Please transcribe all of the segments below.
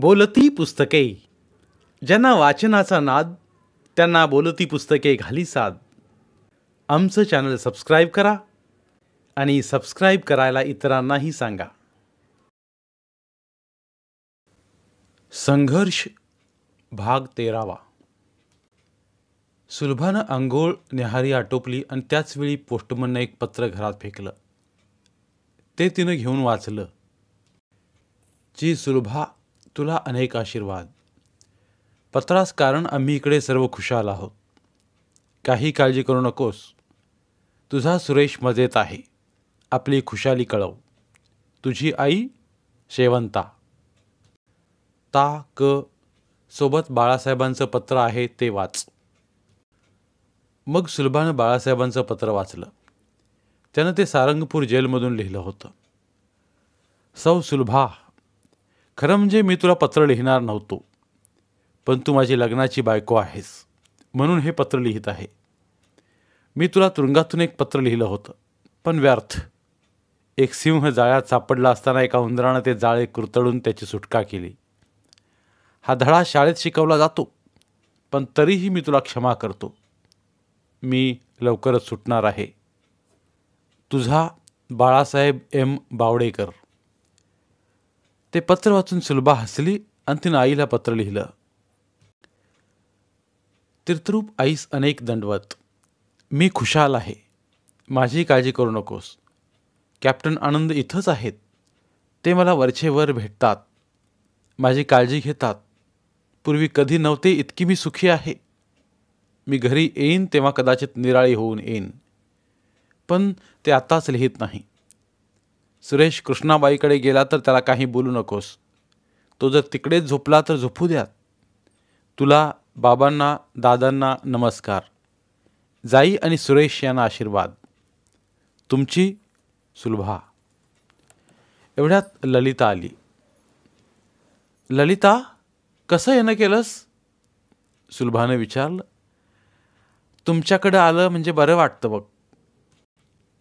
बोलती पुस्तके ज्यांना वाचनाचा नाद त्यांना बोलती पुस्तके घाली साद आमचं चॅनल सबस्क्राईब करा आणि सबस्क्राईब करायला इतरांनाही सांगा संघर्ष भाग तेरावा सुलभानं आंघोळ निहारी आटोपली आणि त्याचवेळी पोस्टमननं एक पत्र घरात फेकलं ते तिनं घेऊन वाचलं जी सुलभा तुला अनेक आशीर्वाद पत्रास कारण आम्ही इकडे सर्व खुशाल आहोत काही काळजी करू नकोस तुझा सुरेश मजेत आहे आपली खुशाली कळव तुझी आई शेवंता ता क सोबत बाळासाहेबांचं पत्र आहे ते वाच मग सुलभानं बाळासाहेबांचं पत्र वाचलं त्यानं ते सारंगपूर जेलमधून लिहिलं होतं सौ सुलभा खरं म्हणजे मी तुला पत्र लिहिणार नव्हतो पण तू माझी लग्नाची बायको आहेस म्हणून हे पत्र लिहित आहे मी तुला तुरुंगातून एक पत्र लिहिलं होतं पण व्यर्थ एक सिंह जाळ्यात सापडला असताना एका उंदरानं ते जाळे कुरतडून त्याची सुटका केली हा धडा शाळेत शिकवला जातो पण तरीही मी तुला क्षमा करतो मी लवकरच सुटणार आहे तुझा बाळासाहेब एम बावडेकर ते पत्र वाचून सुलभा हसली आणि तिनं आईला पत्र लिहिलं तीर्थरूप आईस अनेक दंडवत मी खुशाल आहे माझी काळजी करू नकोस कॅप्टन आनंद इथंच आहेत ते मला वरचेवर भेटतात माझी काळजी घेतात पूर्वी कधी नव्हते इतकी मी सुखी आहे मी घरी येईन तेव्हा कदाचित निराळी होऊन येईन पण ते आत्ताच लिहित नाही सुरेश कृष्णाबाईकडे गेला तर त्याला काही बोलू नकोस तो जर तिकडेच झोपला तर झोपू द्या तुला बाबांना दादांना नमस्कार जाई आणि सुरेश यांना आशीर्वाद तुमची सुलभा एवढ्यात ललिता आली ललिता कसं येणं केलंस सुलभानं विचारलं तुमच्याकडं आलं म्हणजे बरं वाटतं बघ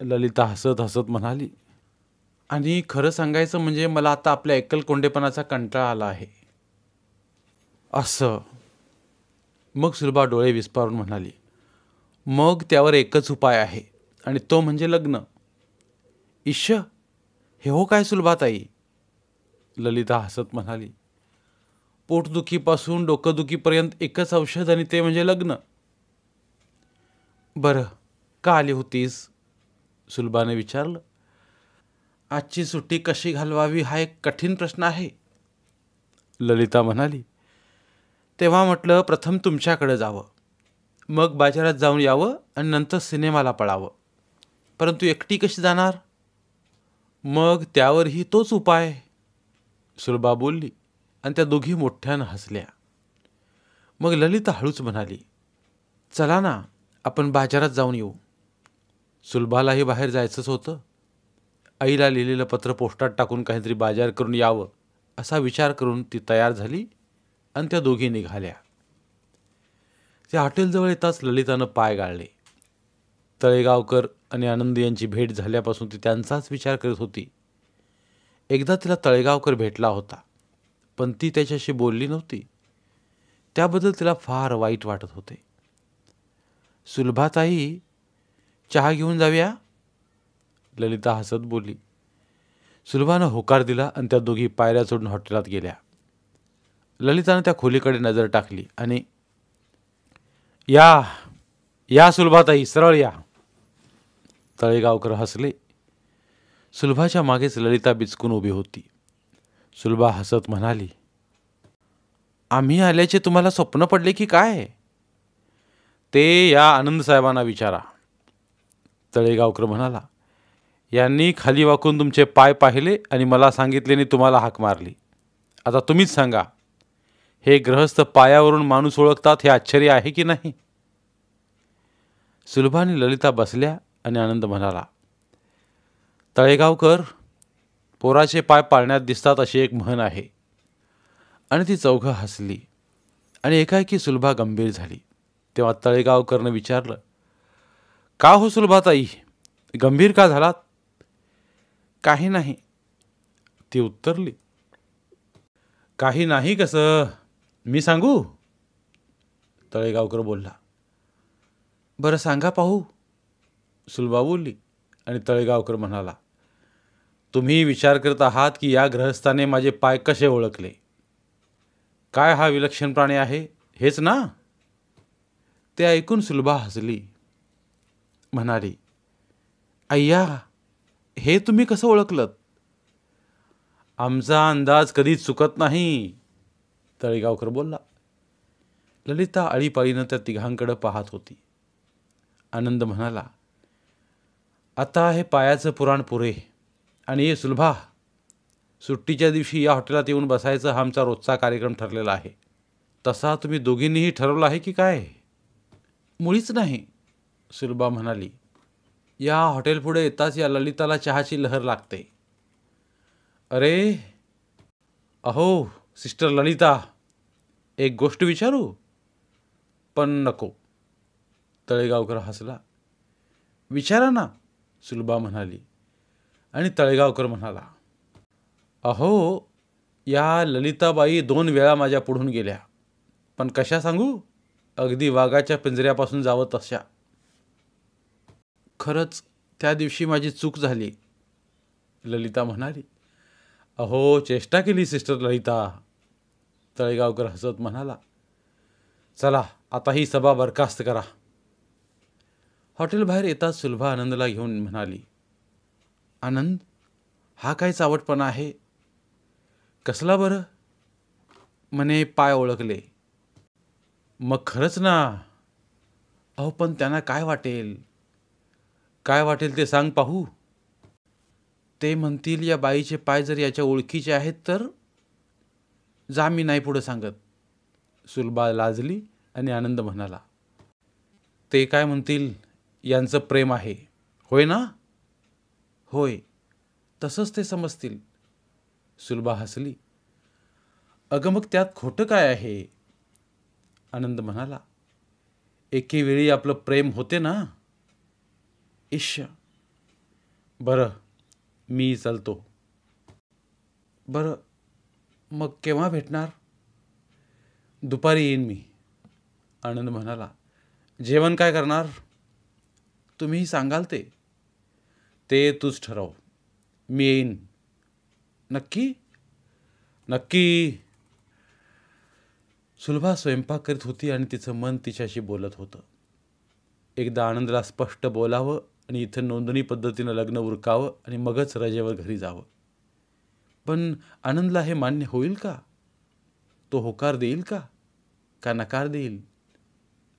ललिता हसत हसत म्हणाली आणि खरं सांगायचं म्हणजे मला आता आपल्या एकलकोंडेपणाचा कंटाळा आला आहे असं मग सुलभा डोळे विस्पारून म्हणाली मग त्यावर एकच उपाय आहे आणि तो म्हणजे लग्न ईश हे हो काय सुलभाताई ललिता हसत म्हणाली पोटदुखीपासून डोकंदुखीपर्यंत एकच औषध आणि ते म्हणजे लग्न बरं का आली होतीस सुलभाने विचारलं आजची सुट्टी कशी घालवावी हा एक कठीण प्रश्न आहे ललिता म्हणाली तेव्हा म्हटलं प्रथम तुमच्याकडे जावं मग बाजारात जाऊन यावं आणि नंतर सिनेमाला पळावं परंतु एकटी कशी जाणार मग त्यावरही तोच उपाय सुलभा बोलली आणि त्या दोघी मोठ्यानं हसल्या मग ललिता हळूच म्हणाली चला ना आपण बाजारात जाऊन येऊ सुलभालाही बाहेर जायचंच होतं आईला लिहिलेलं पत्र पोस्टात टाकून काहीतरी बाजार करून यावं असा विचार करून ती तयार झाली आणि त्या दोघी निघाल्या त्या हॉटेलजवळ येताच ललितानं पाय गाळले तळेगावकर आणि आनंद यांची भेट झाल्यापासून ती त्यांचाच विचार करत होती एकदा तिला तळेगावकर भेटला होता पण ती त्याच्याशी बोलली नव्हती त्याबद्दल तिला फार वाईट वाटत होते सुलभाताई चहा घेऊन जाऊया ललिता हसत बोलली सुलभानं होकार दिला आणि त्या दोघी पायऱ्या सोडून हॉटेलात गेल्या ललितानं त्या खोलीकडे नजर टाकली आणि या या सुलभाताई सरळ या तळेगावकर हसले सुलभाच्या मागेच ललिता बिचकून उभी होती सुलभा हसत म्हणाली आम्ही आल्याचे तुम्हाला स्वप्न पडले की काय ते या आनंद साहेबांना विचारा तळेगावकर म्हणाला यांनी खाली वाकून तुमचे पाय पाहिले आणि मला सांगितल्याने तुम्हाला हाक मारली आता तुम्हीच सांगा हे ग्रहस्थ पायावरून माणूस ओळखतात हे आश्चर्य आहे की नाही सुलभाने ललिता बसल्या आणि आनंद म्हणाला तळेगावकर पोराचे पाय पाळण्यात दिसतात अशी एक म्हण आहे आणि ती चौघं हसली आणि एकाएकी सुलभा गंभीर झाली तेव्हा तळेगावकरनं विचारलं का हो सुलभाताई गंभीर का झालात काही नाही ती उत्तरली काही नाही कसं मी सांगू तळेगावकर बोलला बरं सांगा पाहू सुलभा बोलली आणि तळेगावकर म्हणाला तुम्ही विचार करत आहात की या ग्रहस्थाने माझे पाय कसे ओळखले काय हा विलक्षण प्राणी आहे हेच ना ते ऐकून सुलभा हसली म्हणाली अय्या हे तुम्ही कसं ओळखलत आमचा अंदाज कधीच चुकत नाही तळेगावकर बोलला ललिता अळीपाळीनं त्या तिघांकडं पाहत होती आनंद म्हणाला आता हे पायाचं पुराण पुरे आणि हे सुलभा सुट्टीच्या दिवशी या हॉटेलात येऊन बसायचं हा आमचा रोजचा कार्यक्रम ठरलेला आहे तसा तुम्ही दोघींनीही ठरवला आहे की काय मुळीच नाही सुलभा म्हणाली या हॉटेल पुढे येताच या ललिताला चहाची लहर लागते अरे अहो सिस्टर ललिता एक गोष्ट विचारू पण नको तळेगावकर हसला विचारा ना सुलभा म्हणाली आणि तळेगावकर म्हणाला अहो या ललिताबाई दोन वेळा माझ्या पुढून गेल्या पण कशा सांगू अगदी वाघाच्या पिंजऱ्यापासून जावत अशा खरंच त्या दिवशी माझी चूक झाली ललिता म्हणाली अहो चेष्टा केली सिस्टर ललिता तळेगावकर हसत म्हणाला चला आता ही सभा बरखास्त करा हॉटेलबाहेर बाहेर येताच सुलभा आनंदला घेऊन म्हणाली आनंद हा काय चावटपणा आहे कसला बरं मने पाय ओळखले मग खरंच ना अहो पण त्यांना काय वाटेल काय वाटेल ते सांग पाहू ते म्हणतील या बाईचे पाय जर याच्या ओळखीचे आहेत तर जा मी नाही पुढं सांगत सुलबा लाजली आणि आनंद म्हणाला ते काय म्हणतील यांचं प्रेम आहे होय ना होय तसंच ते समजतील सुलबा हसली अगं मग त्यात खोटं काय आहे आनंद म्हणाला एके वेळी आपलं प्रेम होते ना इश्य, बरं मी चालतो बरं मग केव्हा भेटणार दुपारी येईन मी आनंद म्हणाला जेवण काय करणार तुम्ही सांगाल ते ते तूच ठरव मी येईन नक्की नक्की सुलभा स्वयंपाक करीत होती आणि तिचं मन तिच्याशी बोलत होतं एकदा आनंदला स्पष्ट बोलावं आणि इथं नोंदणी पद्धतीनं लग्न उरकावं आणि मगच रजेवर घरी जावं पण आनंदला हे मान्य होईल का तो होकार देईल का का नकार देईल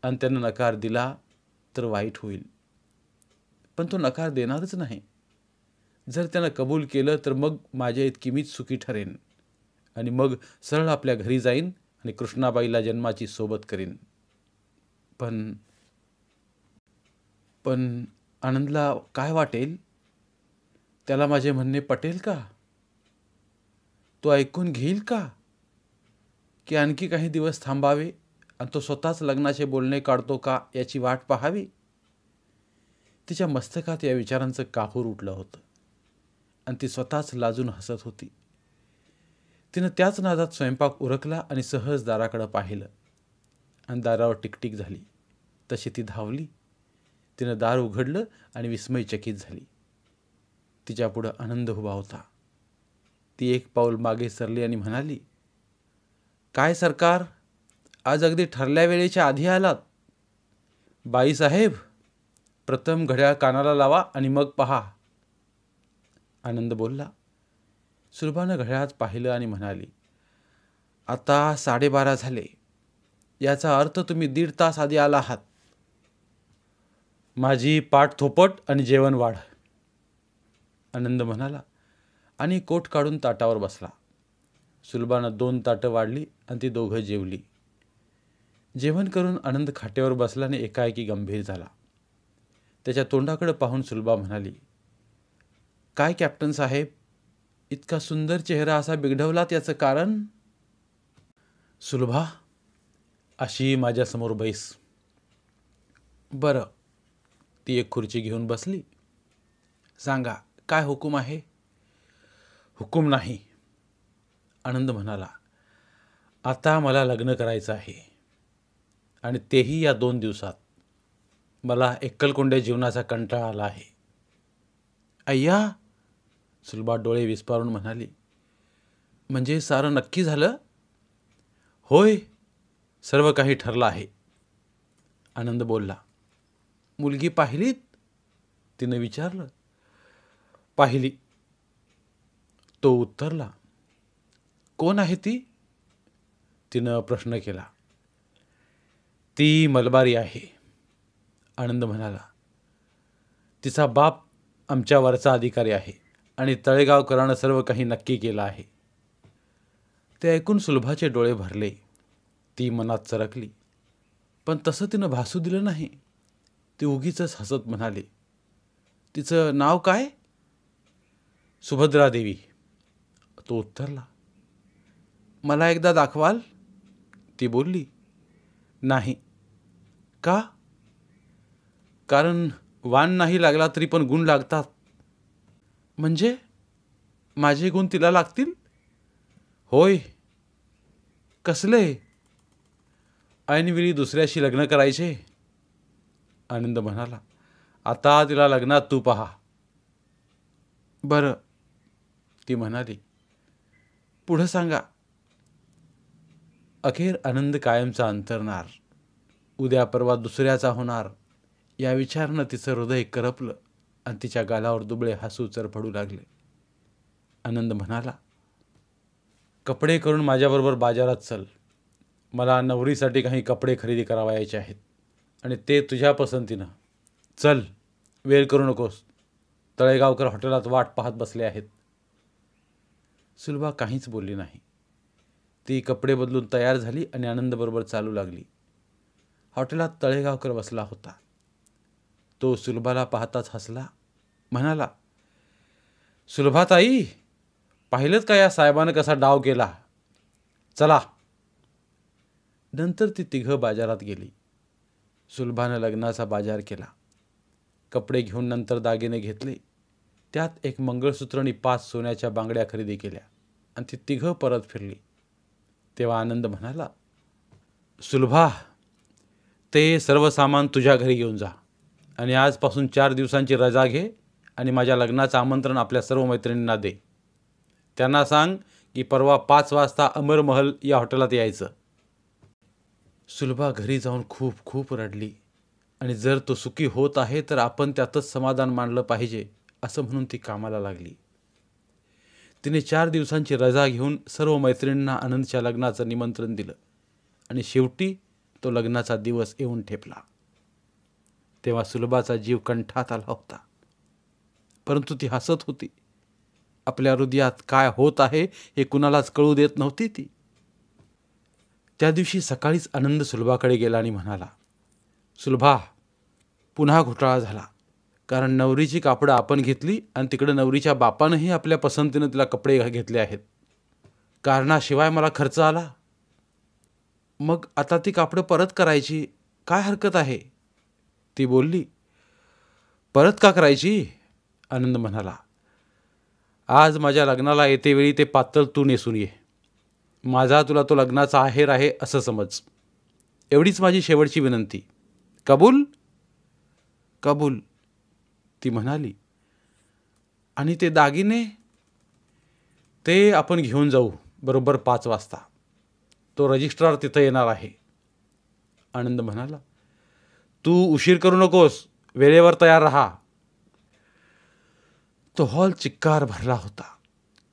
आणि त्यानं नकार दिला तर वाईट होईल पण तो नकार देणारच नाही जर त्यानं कबूल केलं तर मग माझ्या इतकी मीच सुखी ठरेन आणि मग सरळ आपल्या घरी जाईन आणि कृष्णाबाईला जन्माची सोबत करीन पण पण आनंदला काय वाटेल त्याला माझे म्हणणे पटेल का तो ऐकून घेईल का की आणखी काही दिवस थांबावे आणि तो स्वतःच लग्नाचे बोलणे काढतो का याची वाट पाहावी तिच्या मस्तकात या विचारांचं काहूर उठलं होतं आणि ती स्वतःच लाजून हसत होती तिनं त्याच नादात स्वयंपाक उरकला आणि सहज दाराकडं पाहिलं आणि दारावर टिकटिक झाली तशी ती धावली तिनं दार उघडलं आणि विस्मयचकित झाली पुढं आनंद उभा होता ती एक पाऊल मागे सरली आणि म्हणाली काय सरकार आज अगदी ठरल्या वेळेच्या आधी आलात बाईसाहेब प्रथम घड्याळ कानाला लावा आणि मग पहा आनंद बोलला सुलभानं घड्याळात पाहिलं आणि म्हणाली आता साडेबारा झाले याचा अर्थ तुम्ही दीड तास आधी आला आहात माझी पाठ थोपट आणि जेवण वाढ आनंद म्हणाला आणि कोट काढून ताटावर बसला सुलभानं दोन ताटं वाढली आणि ती दोघं जेवली जेवण करून आनंद खाटेवर आणि एकाएकी गंभीर झाला त्याच्या तोंडाकडे पाहून सुलभा म्हणाली काय कॅप्टन साहेब इतका सुंदर चेहरा असा बिघडवला याचं कारण सुलभा अशी माझ्यासमोर बैस बरं ती एक खुर्ची घेऊन बसली सांगा काय हुकूम आहे हुकूम नाही आनंद म्हणाला आता मला लग्न करायचं आहे आणि तेही या दोन दिवसात मला एकलकोंड्या जीवनाचा कंटाळा आला आहे अय्या सुलबा डोळे विस्पारून म्हणाली म्हणजे सारं नक्की झालं होय सर्व काही ठरलं आहे आनंद बोलला मुलगी पाहिलीत तिनं विचारलं पाहिली तो उत्तरला कोण आहे ती तिनं प्रश्न केला ती मलबारी आहे आनंद म्हणाला तिचा बाप आमच्यावरचा अधिकारी आहे आणि तळेगाव करणं सर्व काही नक्की केलं आहे ते ऐकून सुलभाचे डोळे भरले ती मनात सरकली पण तसं तिनं भासू दिलं नाही ती उगीच हसत म्हणाले तिचं नाव काय सुभद्रा देवी तो उत्तरला मला एकदा दाखवाल ती बोलली नाही का कारण वान नाही लागला तरी पण गुण लागतात म्हणजे माझे गुण तिला लागतील होय कसले ऐनवेळी दुसऱ्याशी लग्न करायचे आनंद म्हणाला आता तिला लग्नात तू पहा बरं ती म्हणाली पुढं सांगा अखेर आनंद कायमचा अंतरणार उद्या परवा दुसऱ्याचा होणार या विचारनं तिचं हृदय करपलं आणि तिच्या गालावर दुबळे हसू पडू लागले आनंद म्हणाला कपडे करून माझ्याबरोबर बाजारात चल मला नवरीसाठी काही कपडे खरेदी करावयाचे आहेत आणि ते तुझ्या पसंतीनं चल वेळ करू नकोस तळेगावकर हॉटेलात वाट पाहत बसले आहेत सुलभा काहीच बोलली नाही ती कपडे बदलून तयार झाली आणि आनंदबरोबर चालू लागली हॉटेलात तळेगावकर बसला होता तो सुलभाला पाहताच हसला म्हणाला सुलभाताई पाहिलंच का या साहेबानं कसा डाव केला चला नंतर ती तिघं बाजारात गेली सुलभानं लग्नाचा बाजार केला कपडे घेऊन नंतर दागिने घेतले त्यात एक आणि पाच सोन्याच्या बांगड्या खरेदी केल्या आणि ती तिघं परत फिरली तेव्हा आनंद म्हणाला सुलभा ते सर्व सामान तुझ्या घरी घेऊन जा आणि आजपासून चार दिवसांची रजा घे आणि माझ्या लग्नाचं आमंत्रण आपल्या सर्व मैत्रिणींना दे त्यांना सांग की परवा पाच वाजता अमर महल या हॉटेलात यायचं सुलभा घरी जाऊन खूप खूप रडली आणि जर तो सुखी होत आहे तर आपण त्यातच समाधान मानलं पाहिजे असं म्हणून ती कामाला लागली तिने चार दिवसांची रजा घेऊन सर्व मैत्रिणींना आनंदच्या लग्नाचं निमंत्रण दिलं आणि शेवटी तो लग्नाचा दिवस येऊन ठेपला तेव्हा सुलभाचा जीव कंठात आला होता परंतु ती हसत होती आपल्या हृदयात काय होत आहे हे कुणालाच कळू देत नव्हती ती त्या दिवशी सकाळीच आनंद सुलभाकडे गेला आणि म्हणाला सुलभा पुन्हा घोटाळा झाला कारण नवरीची कापडं आपण घेतली आणि तिकडं नवरीच्या बापानंही आपल्या पसंतीनं तिला कपडे घेतले आहेत कारणाशिवाय मला खर्च आला मग आता ती कापडं परत करायची काय हरकत आहे ती बोलली परत का करायची आनंद म्हणाला आज माझ्या लग्नाला येते वेळी ते पातळ तू नेसून ये माझा तुला तो लग्नाचा आहेर आहे असं समज एवढीच माझी शेवटची विनंती कबूल कबूल ती म्हणाली आणि ते दागिने ते आपण घेऊन जाऊ बरोबर पाच वाजता तो रजिस्ट्रार तिथं येणार आहे आनंद म्हणाला तू उशीर करू नकोस वेळेवर तयार राहा तो हॉल चिक्कार भरला होता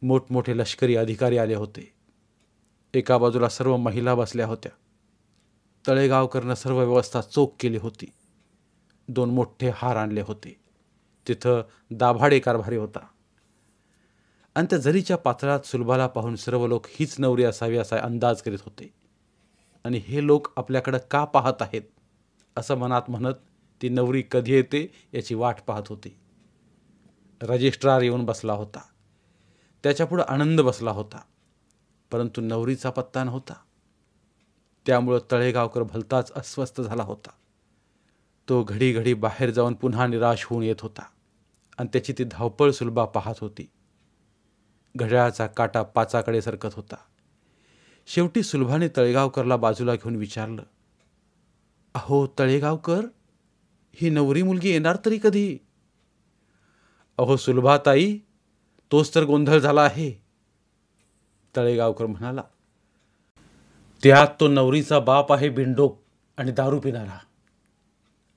मोठमोठे लष्करी अधिकारी आले होते एका बाजूला सर्व महिला बसल्या होत्या तळेगावकरनं सर्व व्यवस्था चोख केली होती दोन मोठे हार आणले होते तिथं दाभाडे कारभारी होता आणि त्या झरीच्या पात्रात सुलभाला पाहून सर्व लोक हीच नवरी असावी असा अंदाज करीत होते आणि हे लोक आपल्याकडं का पाहत आहेत असं मनात म्हणत ती नवरी कधी येते याची वाट पाहत होती रजिस्ट्रार येऊन बसला होता त्याच्यापुढं आनंद बसला होता परंतु नवरीचा पत्ता नव्हता त्यामुळं तळेगावकर भलताच अस्वस्थ झाला होता तो घडी घडी बाहेर जाऊन पुन्हा निराश होऊन येत होता आणि त्याची ती धावपळ सुलभा पाहत होती घड्याळाचा काटा पाचाकडे सरकत होता शेवटी सुलभाने तळेगावकरला बाजूला घेऊन विचारलं अहो तळेगावकर ही नवरी मुलगी येणार तरी कधी अहो सुलभाताई तोच तर गोंधळ झाला आहे तळेगावकर म्हणाला त्यात तो नवरीचा बाप आहे बिंडोप आणि दारू पिणारा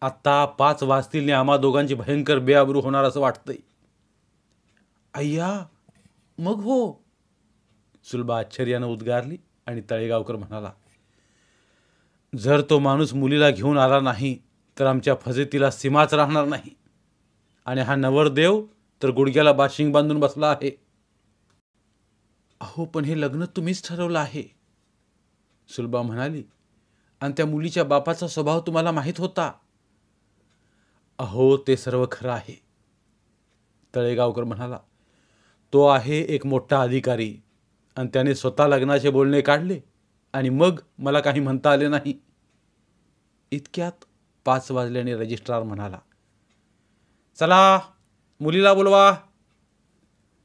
आत्ता पाच वाजतील आम्हा दोघांची भयंकर बेआबरू होणार असं वाटतंय अय्या मग हो सुलबा आश्चर्यानं उद्गारली आणि तळेगावकर म्हणाला जर तो माणूस मुलीला घेऊन आला नाही तर आमच्या फजेतीला सीमाच राहणार नाही आणि हा नवरदेव तर गुडघ्याला बाशिंग बांधून बसला आहे अहो पण हे लग्न तुम्हीच ठरवलं आहे सुलभा म्हणाली आणि त्या मुलीच्या बापाचा स्वभाव तुम्हाला माहीत होता अहो ते सर्व खरं आहे तळेगावकर म्हणाला तो आहे एक मोठा अधिकारी आणि त्याने स्वतः लग्नाचे बोलणे काढले आणि मग मला काही म्हणता आले नाही इतक्यात पाच वाजल्याने रजिस्ट्रार म्हणाला चला मुलीला बोलवा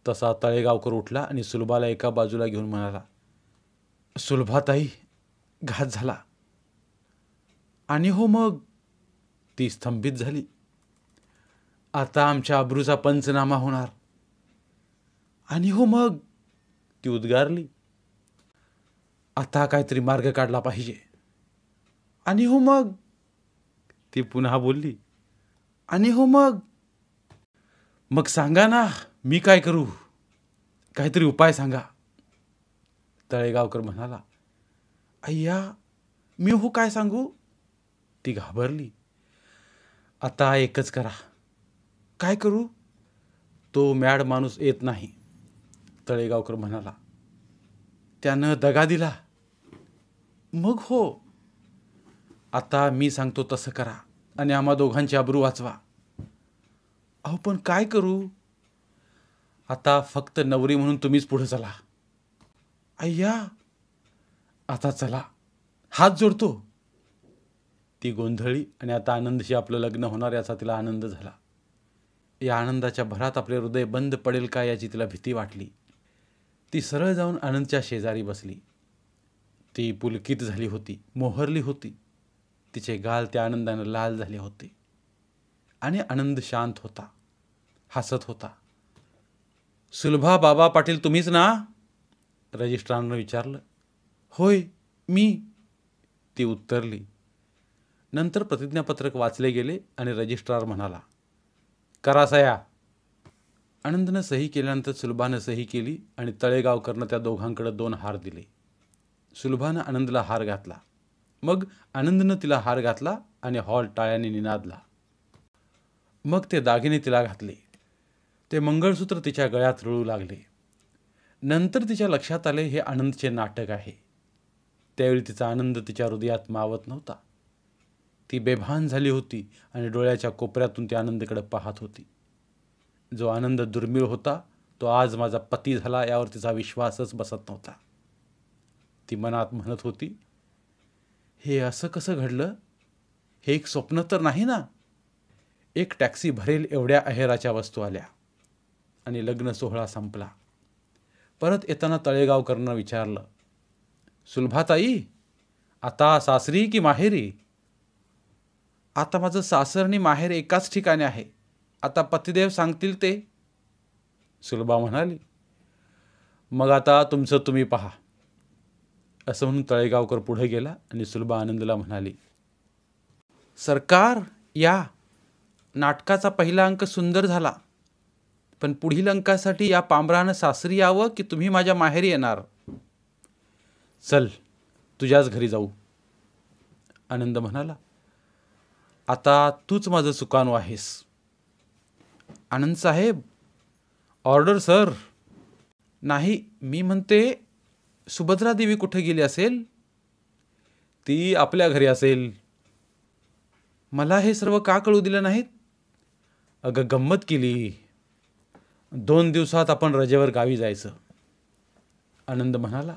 तसा तळेगावकर उठला आणि सुलभाला एका बाजूला घेऊन म्हणाला सुलभाताई घात झाला आणि हो मग ती स्तंभित झाली आता आमच्या अब्रूचा पंचनामा होणार आणि हो मग ती उद्गारली आता काहीतरी मार्ग काढला पाहिजे आणि हो मग ती पुन्हा बोलली आणि हो मग मग सांगा ना मी काय करू काहीतरी उपाय सांगा तळेगावकर म्हणाला अय्या मी हो काय सांगू ती घाबरली आता एकच करा काय करू तो मॅड माणूस येत नाही तळेगावकर म्हणाला त्यानं दगा दिला मग हो आता मी सांगतो तसं करा आणि आम्हा दोघांची अब्रू वाचवा अहो पण काय करू आता फक्त नवरी म्हणून तुम्हीच पुढे चला अय्या आता चला हात जोडतो ती गोंधळी आणि आता आनंदशी आपलं लग्न होणार याचा तिला आनंद झाला या आनंदाच्या भरात आपले हृदय बंद पडेल का याची तिला भीती वाटली ती सरळ जाऊन आनंदच्या शेजारी बसली ती पुलकित झाली होती मोहरली होती तिचे गाल त्या आनंदानं लाल झाले होते आणि आनंद शांत होता हसत होता सुलभा बाबा पाटील तुम्हीच ना रजिस्ट्रारनं विचारलं होय मी ती उत्तरली नंतर प्रतिज्ञापत्रक वाचले गेले आणि रजिस्ट्रार म्हणाला करा सया आनंदनं सही केल्यानंतर सुलभानं सही केली आणि तळेगावकरनं त्या दोघांकडे दोन हार दिले सुलभानं आनंदला हार घातला मग आनंदनं तिला हार घातला आणि हॉल टाळ्याने निनादला मग ते दागिने तिला घातले ते मंगळसूत्र तिच्या गळ्यात रुळू लागले नंतर तिच्या लक्षात आले हे आनंदचे नाटक आहे त्यावेळी तिचा आनंद तिच्या हृदयात मावत नव्हता ती बेभान झाली होती आणि डोळ्याच्या कोपऱ्यातून ती आनंदकडे पाहत होती जो आनंद दुर्मिळ होता तो आज माझा पती झाला यावर तिचा विश्वासच बसत नव्हता ती मनात म्हणत होती हे असं कसं घडलं हे एक स्वप्न तर नाही ना एक टॅक्सी भरेल एवढ्या अहेराच्या वस्तू आल्या आणि लग्न सोहळा संपला परत येताना तळेगावकरनं विचारलं सुलभाताई आता सासरी की माहेरी आता माझं सासर आणि माहेर एकाच ठिकाणी आहे आता पतिदेव सांगतील ते सुलभा म्हणाली मग आता तुमचं तुम्ही पहा असं म्हणून तळेगावकर पुढे गेला आणि सुलभा आनंदला म्हणाली सरकार या नाटकाचा पहिला अंक सुंदर झाला पण पुढील अंकासाठी या पांबरानं सासरी यावं की तुम्ही माझ्या माहेर येणार चल तुझ्याच घरी जाऊ आनंद म्हणाला आता तूच माझं सुकानो आहेस आनंद साहेब ऑर्डर सर नाही मी म्हणते सुभद्रा देवी कुठे गेली असेल ती आपल्या घरी असेल मला हे सर्व का कळू दिलं नाहीत अगं गंमत केली दोन दिवसात आपण रजेवर गावी जायचं आनंद म्हणाला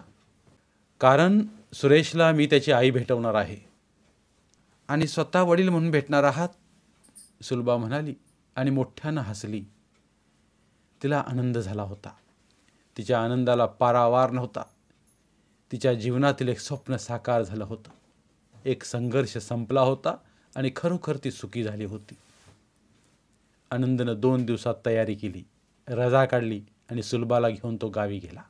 कारण सुरेशला मी त्याची आई भेटवणार आहे आणि स्वतः वडील म्हणून भेटणार आहात सुलबा म्हणाली आणि मोठ्यानं हसली तिला आनंद झाला होता तिच्या आनंदाला पारावार नव्हता तिच्या जीवनातील एक स्वप्न साकार झालं होतं एक संघर्ष संपला होता आणि खरोखर ती सुखी झाली होती आनंदनं दोन दिवसात तयारी केली रजा काढली आणि सुलबाला घेऊन तो गावी गेला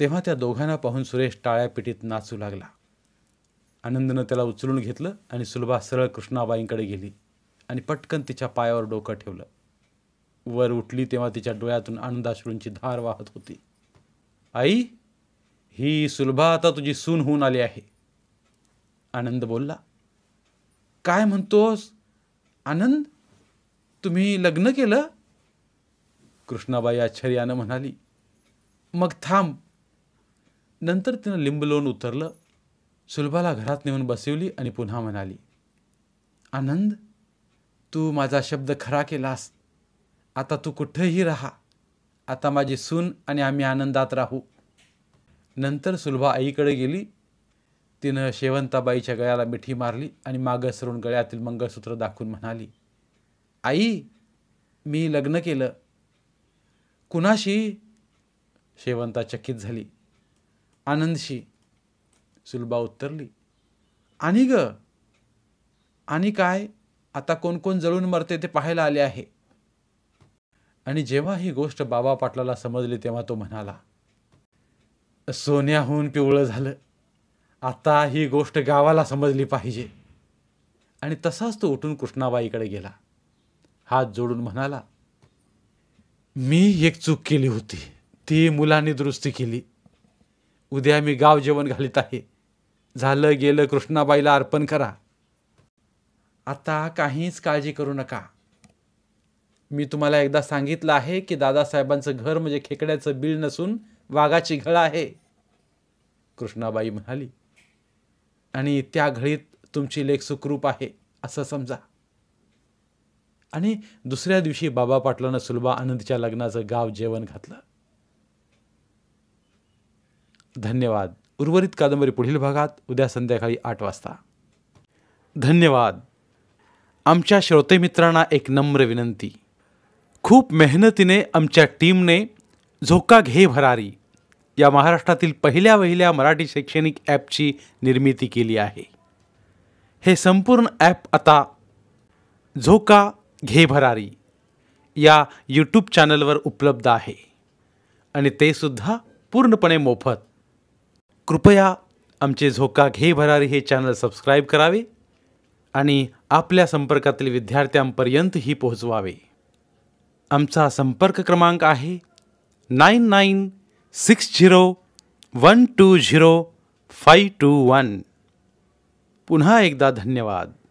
तेव्हा त्या दोघांना पाहून सुरेश टाळ्या पिटीत नाचू लागला आनंदनं त्याला उचलून घेतलं आणि सुलभा सरळ कृष्णाबाईंकडे गेली आणि पटकन तिच्या पायावर डोकं ठेवलं वर उठली तेव्हा तिच्या डोळ्यातून आनंदाश्रूंची धार वाहत होती आई ही सुलभा आता तुझी सून होऊन आली आहे आनंद बोलला काय म्हणतोस आनंद तुम्ही लग्न केलं कृष्णाबाई आश्चर्यानं म्हणाली मग थांब नंतर तिनं लिंब लोन उतरलं सुलभाला घरात नेऊन बसवली आणि पुन्हा म्हणाली आनंद तू माझा शब्द खरा केलास आता तू कुठंही राहा आता माझी सून आणि आम्ही आनंदात राहू नंतर सुलभा आईकडे गेली तिनं शेवंताबाईच्या गळ्याला मिठी मारली आणि मागं सरून गळ्यातील मंगळसूत्र दाखवून म्हणाली आई मी लग्न केलं कुणाशी शेवंता चकित झाली आनंदशी सुलबा उत्तरली आणि ग आणि काय आता कोण कोण जळून मरते ते पाहायला आले आहे आणि जेव्हा ही गोष्ट बाबा पाटलाला समजली तेव्हा तो म्हणाला सोन्याहून पिवळं झालं आता ही गोष्ट गावाला समजली पाहिजे आणि तसाच तो उठून कृष्णाबाईकडे गेला हात जोडून म्हणाला मी एक चूक केली होती ती मुलांनी दुरुस्ती केली उद्या मी गाव जेवण घालीत आहे झालं गेलं कृष्णाबाईला अर्पण करा आता काहीच काळजी करू नका मी तुम्हाला एकदा सांगितलं आहे की दादासाहेबांचं घर म्हणजे खेकड्याचं बिल नसून वाघाची घळ आहे कृष्णाबाई म्हणाली आणि त्या घळीत तुमची लेख सुखरूप आहे असं समजा आणि दुसऱ्या दिवशी बाबा पाटलानं सुलभा आनंदच्या लग्नाचं गाव जेवण घातलं धन्यवाद उर्वरित कादंबरी पुढील भागात उद्या संध्याकाळी आठ वाजता धन्यवाद आमच्या श्रोतेमित्रांना एक नम्र विनंती खूप मेहनतीने आमच्या टीमने झोका घे भरारी या महाराष्ट्रातील पहिल्या वहिल्या मराठी शैक्षणिक ॲपची निर्मिती केली आहे हे संपूर्ण ॲप आता झोका घे भरारी या यूट्यूब चॅनलवर उपलब्ध आहे आणि ते सुद्धा पूर्णपणे मोफत कृपया आमचे झोका घे भरारी हे चॅनल सबस्क्राईब करावे आणि आपल्या संपर्कातील विद्यार्थ्यांपर्यंतही पोहोचवावे आमचा संपर्क क्रमांक आहे nine nine six zero one two zero five two one पुन्हा एकदा धन्यवाद